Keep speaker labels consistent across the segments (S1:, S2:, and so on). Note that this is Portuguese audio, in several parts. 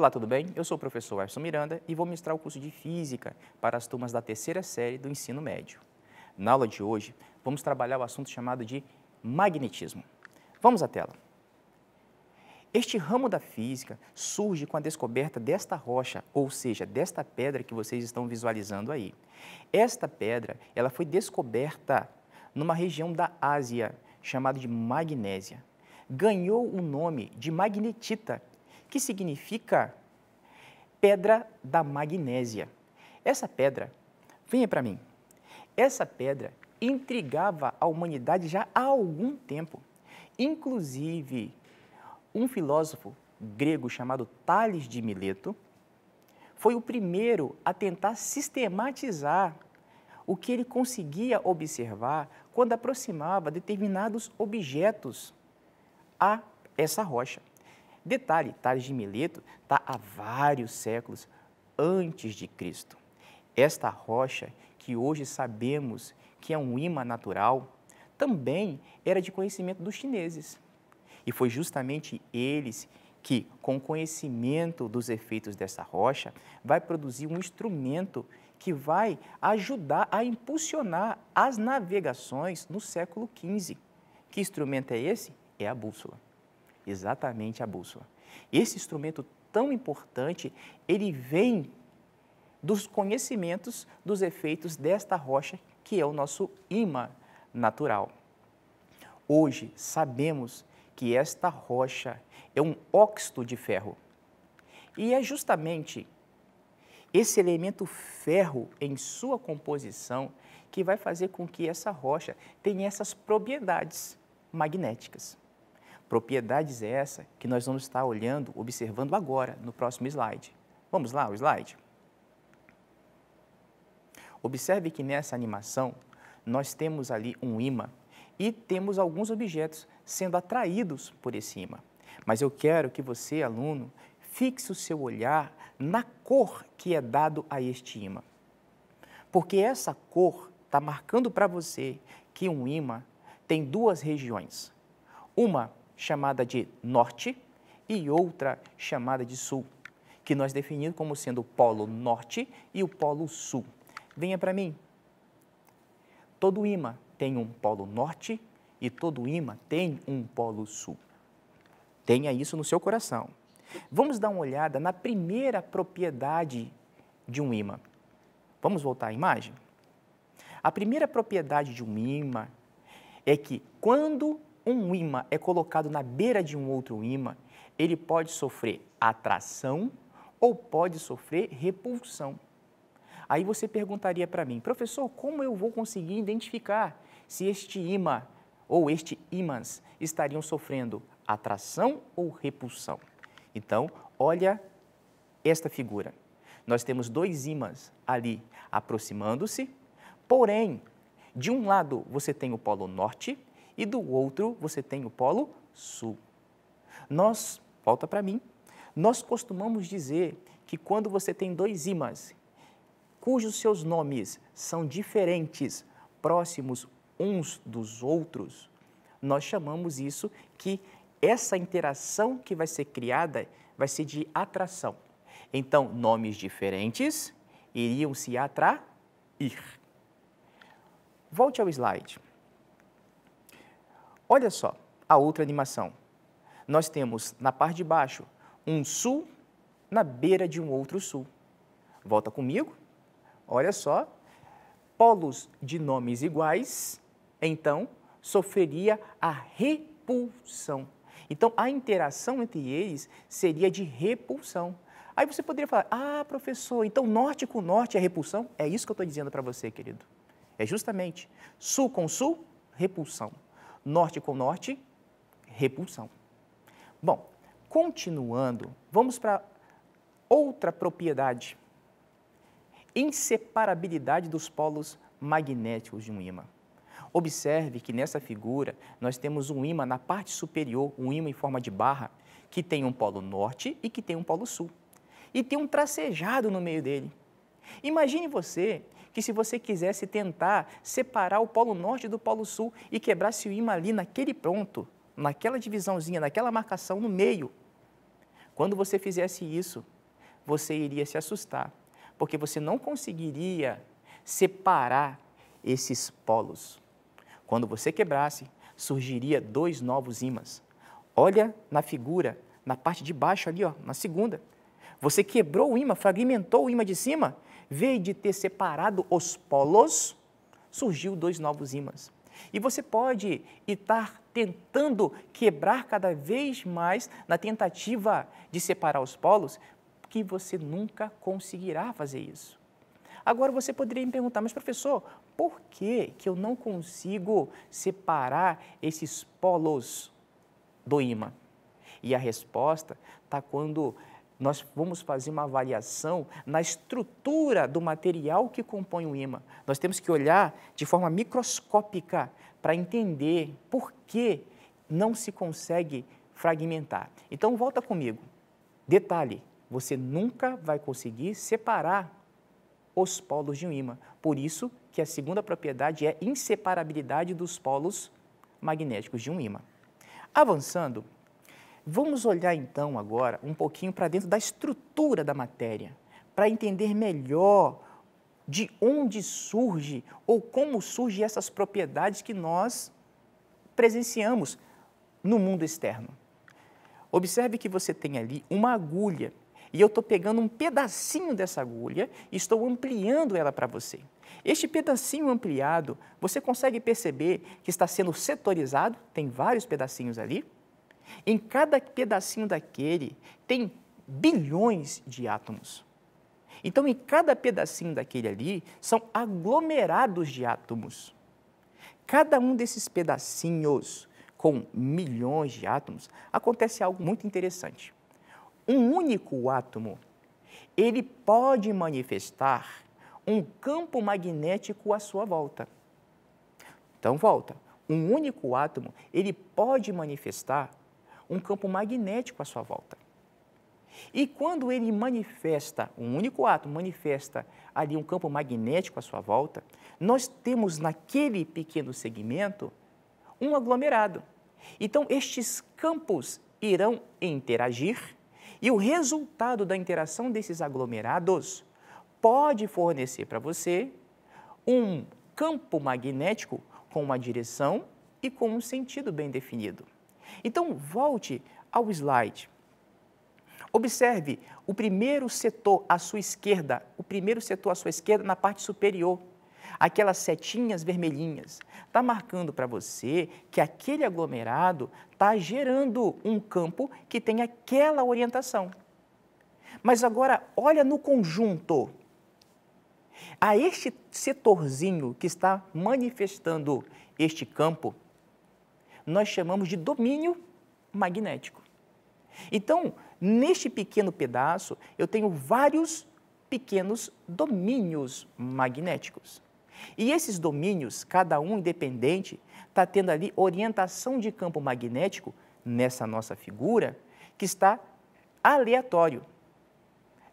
S1: Olá, tudo bem? Eu sou o professor Arson Miranda e vou ministrar o curso de Física para as turmas da terceira série do ensino médio. Na aula de hoje, vamos trabalhar o assunto chamado de magnetismo. Vamos à tela. Este ramo da física surge com a descoberta desta rocha, ou seja, desta pedra que vocês estão visualizando aí. Esta pedra, ela foi descoberta numa região da Ásia, chamada de Magnésia. Ganhou o nome de magnetita, que significa Pedra da Magnésia. Essa pedra, venha para mim, essa pedra intrigava a humanidade já há algum tempo. Inclusive, um filósofo grego chamado Tales de Mileto foi o primeiro a tentar sistematizar o que ele conseguia observar quando aproximava determinados objetos a essa rocha. Detalhe, Tales de Mileto está há vários séculos antes de Cristo. Esta rocha, que hoje sabemos que é um imã natural, também era de conhecimento dos chineses. E foi justamente eles que, com conhecimento dos efeitos dessa rocha, vai produzir um instrumento que vai ajudar a impulsionar as navegações no século XV. Que instrumento é esse? É a bússola. Exatamente a bússola. Esse instrumento tão importante, ele vem dos conhecimentos dos efeitos desta rocha, que é o nosso imã natural. Hoje sabemos que esta rocha é um óxido de ferro. E é justamente esse elemento ferro em sua composição que vai fazer com que essa rocha tenha essas propriedades magnéticas. Propriedades é essa que nós vamos estar olhando, observando agora, no próximo slide. Vamos lá, o slide? Observe que nessa animação nós temos ali um imã e temos alguns objetos sendo atraídos por esse imã. Mas eu quero que você, aluno, fixe o seu olhar na cor que é dado a este imã. Porque essa cor está marcando para você que um imã tem duas regiões. Uma chamada de norte e outra chamada de sul, que nós definimos como sendo o polo norte e o polo sul. Venha para mim. Todo imã tem um polo norte e todo imã tem um polo sul. Tenha isso no seu coração. Vamos dar uma olhada na primeira propriedade de um imã. Vamos voltar à imagem? A primeira propriedade de um imã é que quando um ímã é colocado na beira de um outro ímã, ele pode sofrer atração ou pode sofrer repulsão. Aí você perguntaria para mim, professor, como eu vou conseguir identificar se este ímã ou este ímãs estariam sofrendo atração ou repulsão? Então, olha esta figura. Nós temos dois ímãs ali aproximando-se, porém, de um lado você tem o polo norte e do outro você tem o polo sul. Nós, volta para mim, nós costumamos dizer que quando você tem dois ímãs cujos seus nomes são diferentes, próximos uns dos outros, nós chamamos isso que essa interação que vai ser criada vai ser de atração. Então, nomes diferentes iriam se atrair. Volte ao slide. Olha só a outra animação. Nós temos na parte de baixo um sul na beira de um outro sul. Volta comigo. Olha só. Polos de nomes iguais, então, sofreria a repulsão. Então, a interação entre eles seria de repulsão. Aí você poderia falar, ah, professor, então norte com norte é repulsão? É isso que eu estou dizendo para você, querido. É justamente sul com sul, repulsão norte com norte, repulsão. Bom, continuando, vamos para outra propriedade: inseparabilidade dos polos magnéticos de um ímã. Observe que nessa figura nós temos um ímã na parte superior, um ímã em forma de barra, que tem um polo norte e que tem um polo sul. E tem um tracejado no meio dele. Imagine você que se você quisesse tentar separar o Polo Norte do Polo Sul e quebrasse o imã ali naquele ponto, naquela divisãozinha, naquela marcação no meio, quando você fizesse isso, você iria se assustar, porque você não conseguiria separar esses polos. Quando você quebrasse, surgiria dois novos ímãs. Olha na figura, na parte de baixo ali, ó, na segunda. Você quebrou o ímã, fragmentou o ímã de cima, Veio de ter separado os polos, surgiu dois novos ímãs. E você pode estar tentando quebrar cada vez mais na tentativa de separar os polos, que você nunca conseguirá fazer isso. Agora você poderia me perguntar, mas professor, por que, que eu não consigo separar esses polos do ímã? E a resposta está quando nós vamos fazer uma avaliação na estrutura do material que compõe o ímã. Nós temos que olhar de forma microscópica para entender por que não se consegue fragmentar. Então, volta comigo. Detalhe: você nunca vai conseguir separar os polos de um ímã. Por isso que a segunda propriedade é a inseparabilidade dos polos magnéticos de um ímã. Avançando, Vamos olhar então agora um pouquinho para dentro da estrutura da matéria, para entender melhor de onde surge ou como surgem essas propriedades que nós presenciamos no mundo externo. Observe que você tem ali uma agulha e eu estou pegando um pedacinho dessa agulha e estou ampliando ela para você. Este pedacinho ampliado, você consegue perceber que está sendo setorizado, tem vários pedacinhos ali, em cada pedacinho daquele tem bilhões de átomos. Então, em cada pedacinho daquele ali são aglomerados de átomos. Cada um desses pedacinhos com milhões de átomos acontece algo muito interessante. Um único átomo, ele pode manifestar um campo magnético à sua volta. Então, volta. Um único átomo, ele pode manifestar um campo magnético à sua volta. E quando ele manifesta, um único ato manifesta ali um campo magnético à sua volta, nós temos naquele pequeno segmento um aglomerado. Então, estes campos irão interagir e o resultado da interação desses aglomerados pode fornecer para você um campo magnético com uma direção e com um sentido bem definido. Então, volte ao slide. Observe o primeiro setor à sua esquerda, o primeiro setor à sua esquerda na parte superior. Aquelas setinhas vermelhinhas está marcando para você que aquele aglomerado está gerando um campo que tem aquela orientação. Mas agora, olha no conjunto. A este setorzinho que está manifestando este campo, nós chamamos de domínio magnético. Então, neste pequeno pedaço, eu tenho vários pequenos domínios magnéticos. E esses domínios, cada um independente, está tendo ali orientação de campo magnético nessa nossa figura que está aleatório,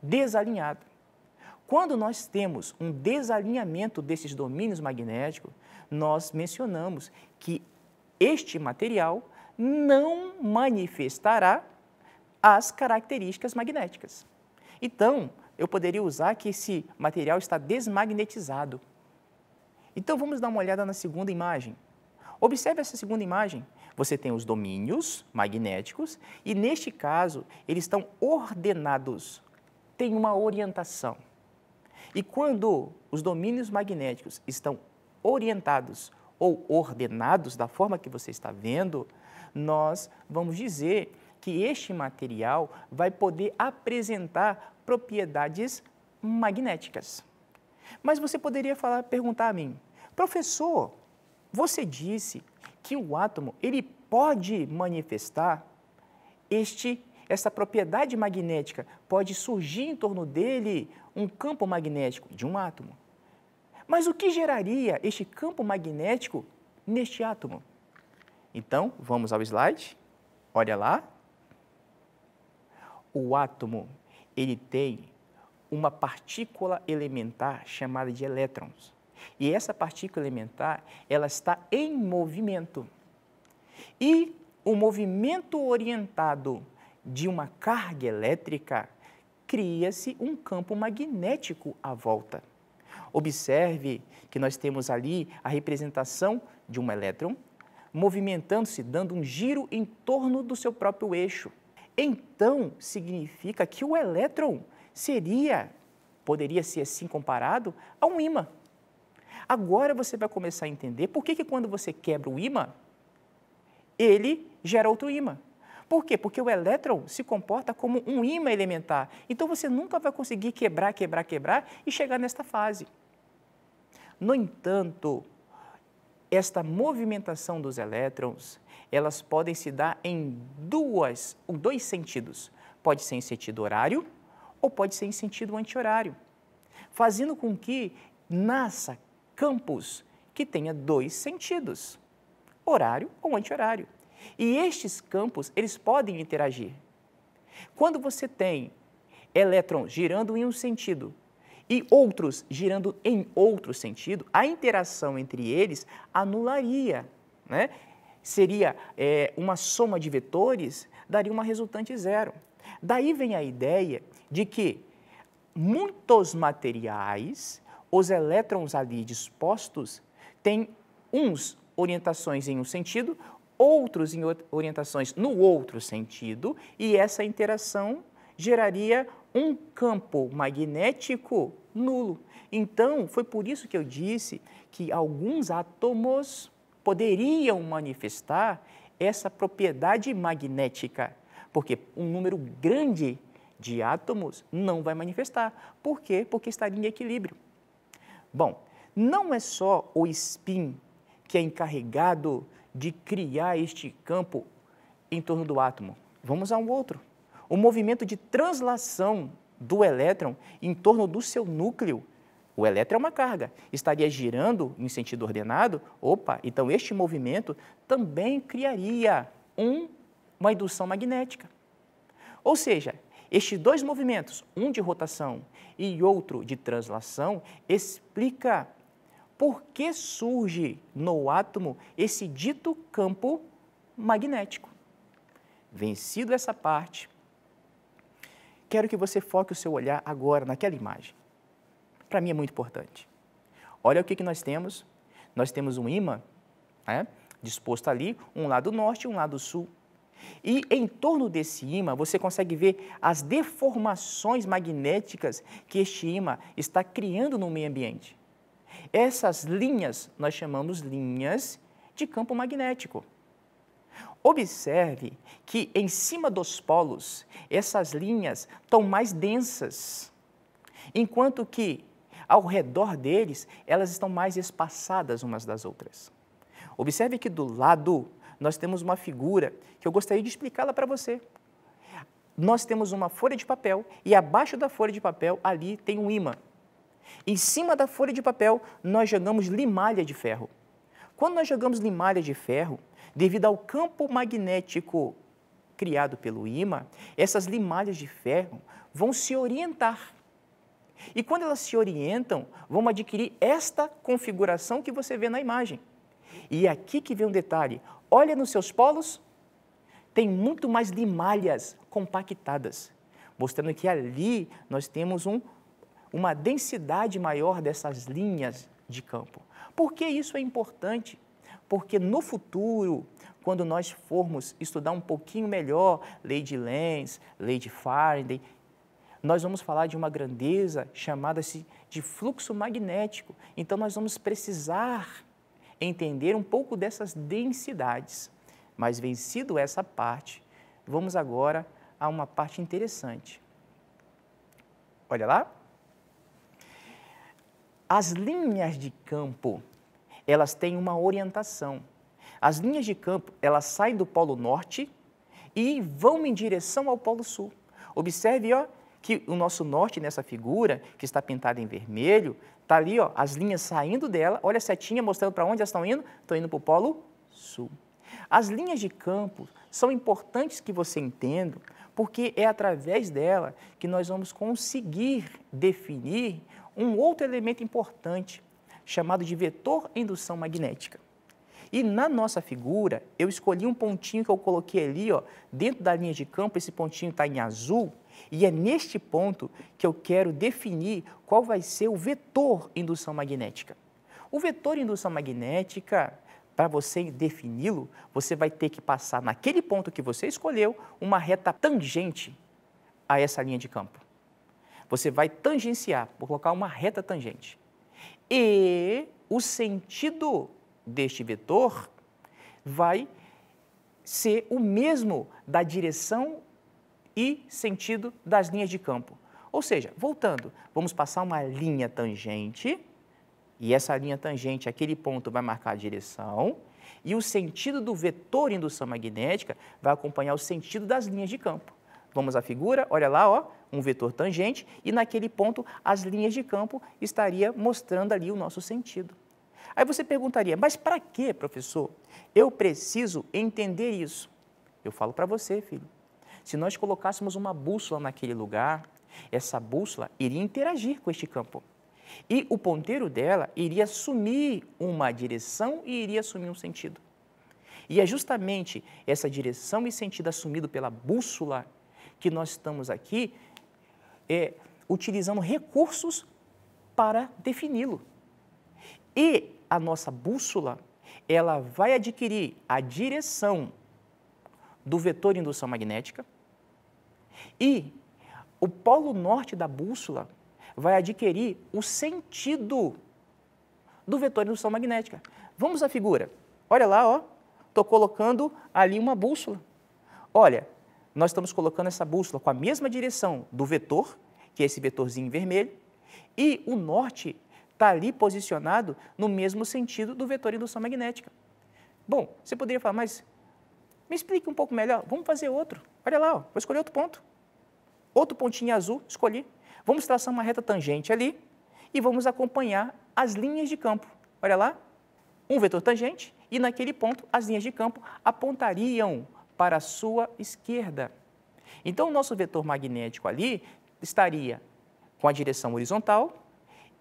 S1: desalinhado. Quando nós temos um desalinhamento desses domínios magnéticos, nós mencionamos que este material não manifestará as características magnéticas. Então, eu poderia usar que esse material está desmagnetizado. Então, vamos dar uma olhada na segunda imagem. Observe essa segunda imagem. Você tem os domínios magnéticos e, neste caso, eles estão ordenados, tem uma orientação. E quando os domínios magnéticos estão orientados ou ordenados da forma que você está vendo, nós vamos dizer que este material vai poder apresentar propriedades magnéticas. Mas você poderia falar, perguntar a mim, professor, você disse que o átomo ele pode manifestar este essa propriedade magnética pode surgir em torno dele um campo magnético de um átomo. Mas o que geraria este campo magnético neste átomo? Então, vamos ao slide. Olha lá. O átomo, ele tem uma partícula elementar chamada de elétrons. E essa partícula elementar, ela está em movimento. E o movimento orientado de uma carga elétrica cria-se um campo magnético à volta. Observe que nós temos ali a representação de um elétron movimentando-se, dando um giro em torno do seu próprio eixo. Então, significa que o elétron seria, poderia ser assim comparado a um ímã. Agora você vai começar a entender por que, que quando você quebra o ímã, ele gera outro ímã. Por quê? Porque o elétron se comporta como um ímã elementar. Então você nunca vai conseguir quebrar, quebrar, quebrar e chegar nesta fase. No entanto, esta movimentação dos elétrons, elas podem se dar em duas, dois sentidos. Pode ser em sentido horário ou pode ser em sentido anti-horário, fazendo com que nasça campos que tenha dois sentidos, horário ou anti-horário. E estes campos, eles podem interagir. Quando você tem elétrons girando em um sentido e outros girando em outro sentido, a interação entre eles anularia, né? Seria é, uma soma de vetores, daria uma resultante zero. Daí vem a ideia de que muitos materiais, os elétrons ali dispostos, têm uns orientações em um sentido, outros em orientações no outro sentido, e essa interação geraria um campo magnético nulo. Então, foi por isso que eu disse que alguns átomos poderiam manifestar essa propriedade magnética, porque um número grande de átomos não vai manifestar. Por quê? Porque estaria em equilíbrio. Bom, não é só o spin que é encarregado de criar este campo em torno do átomo. Vamos a um outro. O movimento de translação do elétron em torno do seu núcleo. O elétron é uma carga, estaria girando em sentido ordenado. Opa, então este movimento também criaria um, uma indução magnética. Ou seja, estes dois movimentos, um de rotação e outro de translação, explica por que surge no átomo esse dito campo magnético? Vencido essa parte, quero que você foque o seu olhar agora naquela imagem. Para mim é muito importante. Olha o que, que nós temos. Nós temos um ímã né, disposto ali, um lado norte e um lado sul. E em torno desse ímã você consegue ver as deformações magnéticas que este ímã está criando no meio ambiente. Essas linhas nós chamamos linhas de campo magnético. Observe que em cima dos polos, essas linhas estão mais densas, enquanto que ao redor deles, elas estão mais espaçadas umas das outras. Observe que do lado nós temos uma figura que eu gostaria de explicá-la para você. Nós temos uma folha de papel e abaixo da folha de papel ali tem um ímã. Em cima da folha de papel, nós jogamos limalha de ferro. Quando nós jogamos limalha de ferro, devido ao campo magnético criado pelo ímã, essas limalhas de ferro vão se orientar. E quando elas se orientam, vão adquirir esta configuração que você vê na imagem. E é aqui que vem um detalhe: olha nos seus polos, tem muito mais limalhas compactadas, mostrando que ali nós temos um uma densidade maior dessas linhas de campo. Por que isso é importante? Porque no futuro, quando nós formos estudar um pouquinho melhor lei de Lenz, lei de Faraday, nós vamos falar de uma grandeza chamada de fluxo magnético. Então nós vamos precisar entender um pouco dessas densidades. Mas vencido essa parte, vamos agora a uma parte interessante. Olha lá. As linhas de campo, elas têm uma orientação. As linhas de campo, elas saem do Polo Norte e vão em direção ao Polo Sul. Observe ó, que o nosso norte nessa figura, que está pintada em vermelho, está ali ó, as linhas saindo dela, olha a setinha mostrando para onde elas estão indo, estão indo para o Polo Sul. As linhas de campo são importantes que você entenda, porque é através dela que nós vamos conseguir definir um outro elemento importante, chamado de vetor indução magnética. E na nossa figura, eu escolhi um pontinho que eu coloquei ali, ó, dentro da linha de campo, esse pontinho está em azul, e é neste ponto que eu quero definir qual vai ser o vetor indução magnética. O vetor indução magnética, para você defini-lo, você vai ter que passar naquele ponto que você escolheu uma reta tangente a essa linha de campo você vai tangenciar, vou colocar uma reta tangente. E o sentido deste vetor vai ser o mesmo da direção e sentido das linhas de campo. Ou seja, voltando, vamos passar uma linha tangente, e essa linha tangente, aquele ponto, vai marcar a direção, e o sentido do vetor indução magnética vai acompanhar o sentido das linhas de campo. Vamos à figura, olha lá, ó, um vetor tangente, e naquele ponto as linhas de campo estaria mostrando ali o nosso sentido. Aí você perguntaria, mas para que, professor? Eu preciso entender isso. Eu falo para você, filho. Se nós colocássemos uma bússola naquele lugar, essa bússola iria interagir com este campo. E o ponteiro dela iria assumir uma direção e iria assumir um sentido. E é justamente essa direção e sentido assumido pela bússola que nós estamos aqui é, utilizando recursos para defini-lo. E a nossa bússola, ela vai adquirir a direção do vetor de indução magnética e o polo norte da bússola vai adquirir o sentido do vetor de indução magnética. Vamos à figura. Olha lá, ó. Estou colocando ali uma bússola. Olha, nós estamos colocando essa bússola com a mesma direção do vetor, que é esse vetorzinho vermelho, e o norte está ali posicionado no mesmo sentido do vetor indução magnética. Bom, você poderia falar, mas me explique um pouco melhor, vamos fazer outro. Olha lá, ó, vou escolher outro ponto. Outro pontinho azul, escolhi. Vamos traçar uma reta tangente ali e vamos acompanhar as linhas de campo. Olha lá, um vetor tangente e naquele ponto as linhas de campo apontariam para a sua esquerda. Então, o nosso vetor magnético ali estaria com a direção horizontal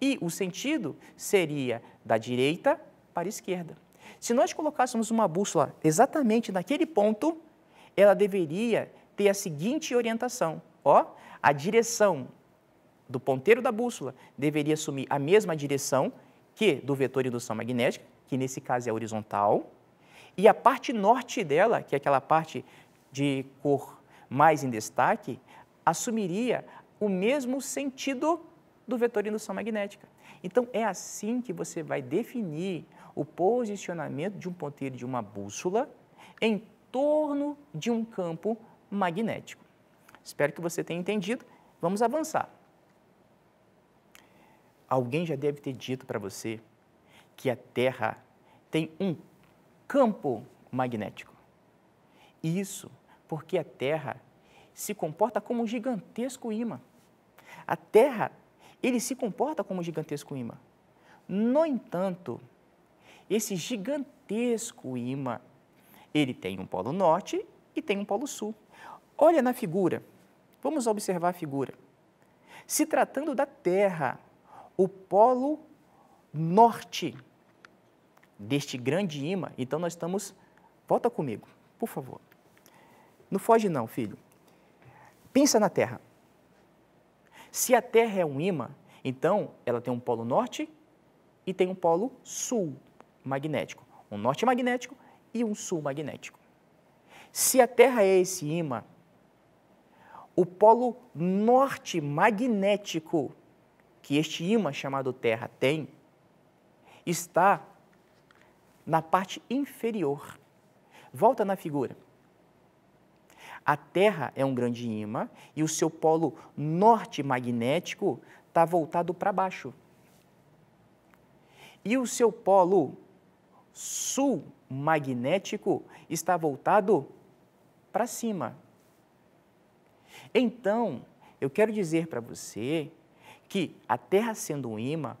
S1: e o sentido seria da direita para a esquerda. Se nós colocássemos uma bússola exatamente naquele ponto, ela deveria ter a seguinte orientação: ó, a direção do ponteiro da bússola deveria assumir a mesma direção que do vetor indução magnética, que nesse caso é horizontal, e a parte norte dela, que é aquela parte de cor mais em destaque, assumiria o mesmo sentido do vetor de indução magnética. Então, é assim que você vai definir o posicionamento de um ponteiro de uma bússola em torno de um campo magnético. Espero que você tenha entendido. Vamos avançar. Alguém já deve ter dito para você que a Terra tem um campo magnético. Isso porque a Terra se comporta como um gigantesco imã. A Terra, ele se comporta como um gigantesco imã. No entanto, esse gigantesco imã, ele tem um polo norte e tem um polo sul. Olha na figura. Vamos observar a figura. Se tratando da Terra, o polo norte deste grande imã, então nós estamos. Volta comigo, por favor. Não foge, não, filho. Pensa na Terra. Se a Terra é um imã, então ela tem um polo norte e tem um polo sul magnético. Um norte magnético e um sul magnético. Se a Terra é esse imã, o polo norte magnético que este imã chamado Terra tem está na parte inferior. Volta na figura. A Terra é um grande imã e o seu polo norte magnético está voltado para baixo. E o seu polo sul magnético está voltado para cima. Então, eu quero dizer para você que a Terra sendo um imã,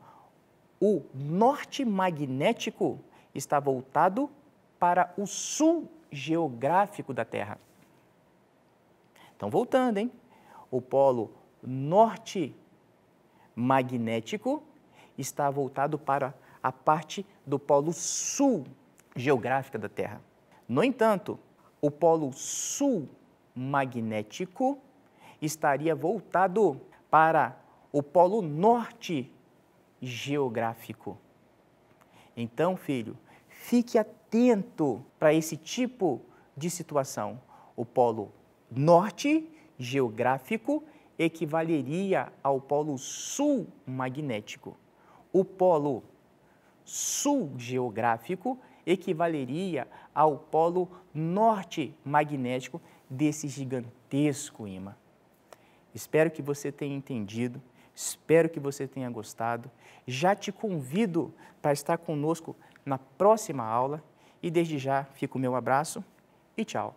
S1: o norte magnético está voltado para o sul geográfico da Terra. Então, voltando, hein? O polo norte magnético está voltado para a parte do polo sul geográfica da Terra. No entanto, o polo sul magnético estaria voltado para o polo norte geográfico. Então, filho, Fique atento para esse tipo de situação. O polo norte geográfico equivaleria ao polo sul magnético. O polo sul geográfico equivaleria ao polo norte magnético desse gigantesco imã. Espero que você tenha entendido, espero que você tenha gostado. Já te convido para estar conosco na próxima aula. E desde já fica o meu abraço e tchau.